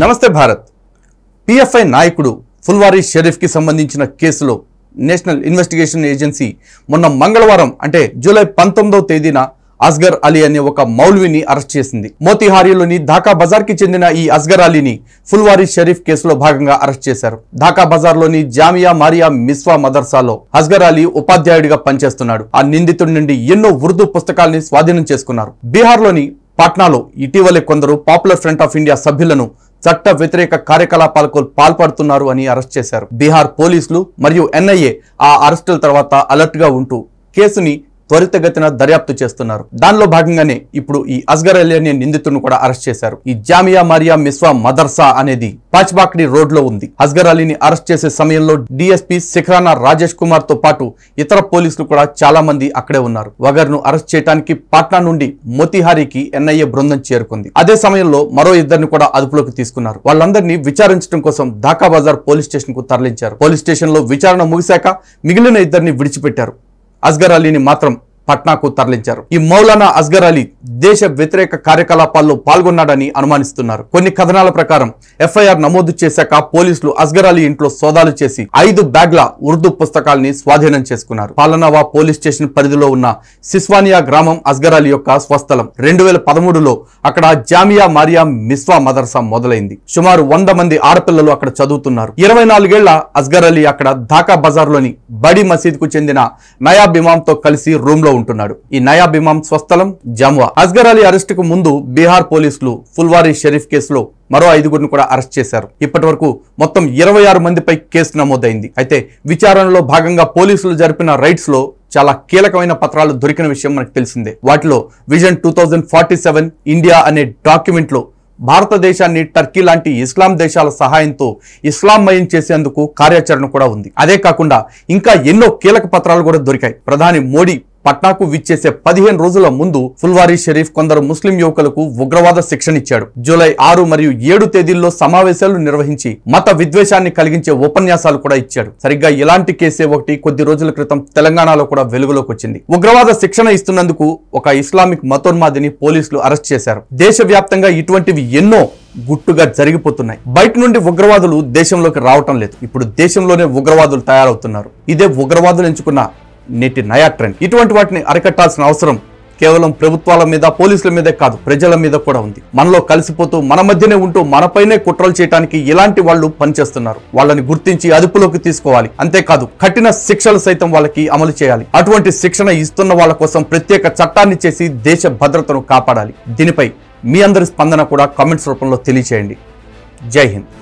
నమస్తే భారత్ పిఎఫ్ఐ నాయకుడు ఫుల్వారీ షరీఫ్కి సంబంధించిన కేసులో నేషనల్ ఇన్వెస్టిగేషన్ ఏజెన్సీ మొన్న మంగళవారం అంటే జూలై పంతొమ్మిదవ తేదీన అస్గర్ అలీ అనే ఒక మౌల్విని అరెస్ట్ చేసింది మోతిహారిలోని ఢాకా బజార్కి చెందిన ఈ అస్గర్ అలీని ఫుల్వారీ షరీఫ్ కేసులో భాగంగా అరెస్ట్ చేశారు ఢాకా బజార్లోని జామియా మారియా మిస్వా మదర్సాలో అస్గర్ అలీ ఉపాధ్యాయుడిగా పనిచేస్తున్నాడు ఆ నిందితుడి నుండి ఎన్నో ఉర్దూ పుస్తకాల్ని స్వాధీనం చేసుకున్నారు బీహార్లోని పాట్నాలో ఇటీవలే కొందరు పాపులర్ ఫ్రంట్ ఆఫ్ ఇండియా సభ్యులను చట్ట వ్యతిరేక కార్యకలాపాలకు పాల్పడుతున్నారు అని అరెస్ట్ చేశారు బీహార్ పోలీసులు మరియు ఎన్ఐఏ ఆ అరెస్టుల తర్వాత అలర్ట్ గా ఉంటూ కేసుని త్వరితగతిన దర్యాప్తు చేస్తున్నారు దానిలో భాగంగానే ఇప్పుడు ఈ అస్గర్ అలీ అనే నిందితుడిని కూడా అరెస్ట్ చేశారు ఈ జామియా మారియా మిస్వా మదర్సా అనేది పాచ్బాక్డి రోడ్ లో ఉంది అస్గర్ అలీని అరెస్ట్ చేసే సమయంలో డిఎస్పీ శిఖరానా రాజేష్ కుమార్ తో పాటు ఇతర పోలీసులు కూడా చాలా మంది అక్కడే ఉన్నారు వగర్ ను అరెస్ట్ చేయడానికి పాట్నా నుండి మోతిహారికి ఎన్ఐఏ బృందం చేరుకుంది అదే సమయంలో మరో ఇద్దరిని కూడా అదుపులోకి తీసుకున్నారు వాళ్ళందరినీ విచారించడం కోసం ఢాకా బజార్ పోలీస్ స్టేషన్ కు తరలించారు పోలీస్ స్టేషన్ లో విచారణ ముగిశాక మిగిలిన ఇద్దరిని విడిచిపెట్టారు అస్గర్ అలీని మాత్రం పట్నాకు తరలించారు ఈ మౌలానా అస్గర్ అలీ దేశ వ్యతిరేక కార్యకలాపాల్లో పాల్గొన్నాడని అనుమానిస్తున్నారు కొన్ని కథనాల ప్రకారం ఎఫ్ఐఆర్ నమోదు చేశాక పోలీసులు అస్గర్ అలీ ఇంట్లో సోదాలు చేసి ఐదు బ్యాగ్ల ఉర్దూ పుస్తకాల్ని స్వాధీనం చేసుకున్నారు పాలనావా పోలీస్ స్టేషన్ పరిధిలో ఉన్న సిస్వానియా గ్రామం అస్గర్ అలీ యొక్క స్వస్థలం రెండు వేల పదమూడులో అక్కడ జామియా మారియా మిస్వా మదర్సా మొదలైంది సుమారు వంద మంది ఆడపిల్లలు అక్కడ చదువుతున్నారు ఇరవై నాలుగేళ్ల అస్గర్ అలీ అక్కడ ధాకా బజార్లోని బడి మసీద్కు చెందిన నయాబ్ ఇమామ్తో కలిసి రూమ్లో ఉంటున్నాడు ఈ నయా స్వస్థలం జమ్వా అస్గర్ అలీ అరెస్టుకు కు ముందు బీహార్ పోలీసులు ఫుల్వారీ షరీఫ్ కేసులో మరో ఐదుగురిని కూడా అరెస్ట్ చేశారు ఇప్పటి వరకు మొత్తం ఇరవై ఆరు మందిపై కేసు నమోదైంది అయితే విచారణలో భాగంగా పోలీసులు జరిపిన రైట్స్ లో చాలా కీలకమైన పత్రాలు దొరికిన విషయం మనకు తెలిసిందే వాటిలో vision two thousand forty seven India అనే లో భారతదేశాన్ని టర్కీ లాంటి ఇస్లాం దేశాల సహాయంతో ఇస్లాంమయం చేసేందుకు కార్యాచరణ కూడా ఉంది అదే కాకుండా ఇంకా ఎన్నో కీలక పత్రాలు కూడా దొరికాయి ప్రధాని మోడీ పట్నాకు విచ్చేసే పదిహేను రోజుల ముందు ఫుల్వారీ షరీఫ్ కొందరు ముస్లిం యువకులకు ఉగ్రవాద శిక్షణిచ్చాడు జూలై ఆరు మరియు ఏడు తేదీల్లో సమావేశాలు నిర్వహించి మత విద్వేషాన్ని కలిగించే ఉపన్యాసాలు కూడా ఇచ్చాడు సరిగ్గా ఇలాంటి కేసే ఒకటి కొద్ది రోజుల క్రితం తెలంగాణలో కూడా వెలుగులోకి వచ్చింది ఉగ్రవాద శిక్షణ ఇస్తున్నందుకు ఒక ఇస్లామిక్ మతోన్మాదిని పోలీసులు అరెస్ట్ చేశారు దేశవ్యాప్తంగా ఇటువంటివి ఎన్నో గుట్టుగా జరిగిపోతున్నాయి బయట నుండి ఉగ్రవాదులు దేశంలోకి రావటం లేదు ఇప్పుడు దేశంలోనే ఉగ్రవాదులు తయారవుతున్నారు ఇదే ఉగ్రవాదులు ఎంచుకున్న నేటి నయా ట్రెండ్ ఇటువంటి వాటిని అరికట్టాల్సిన అవసరం కేవలం ప్రభుత్వాల మీద పోలీసుల మీదే కాదు ప్రజల మీద కూడా ఉంది మనలో కలిసిపోతూ మన మధ్యనే ఉంటూ మనపైనే కుట్రలు చేయడానికి ఇలాంటి వాళ్ళు పనిచేస్తున్నారు వాళ్ళని గుర్తించి అదుపులోకి తీసుకోవాలి అంతేకాదు కఠిన శిక్షలు సైతం వాళ్ళకి అమలు చేయాలి అటువంటి శిక్షణ ఇస్తున్న వాళ్ళ కోసం ప్రత్యేక చట్టాన్ని చేసి దేశ భద్రతను కాపాడాలి దీనిపై మీ అందరి స్పందన కూడా కామెంట్స్ రూపంలో తెలియచేయండి జై హింద్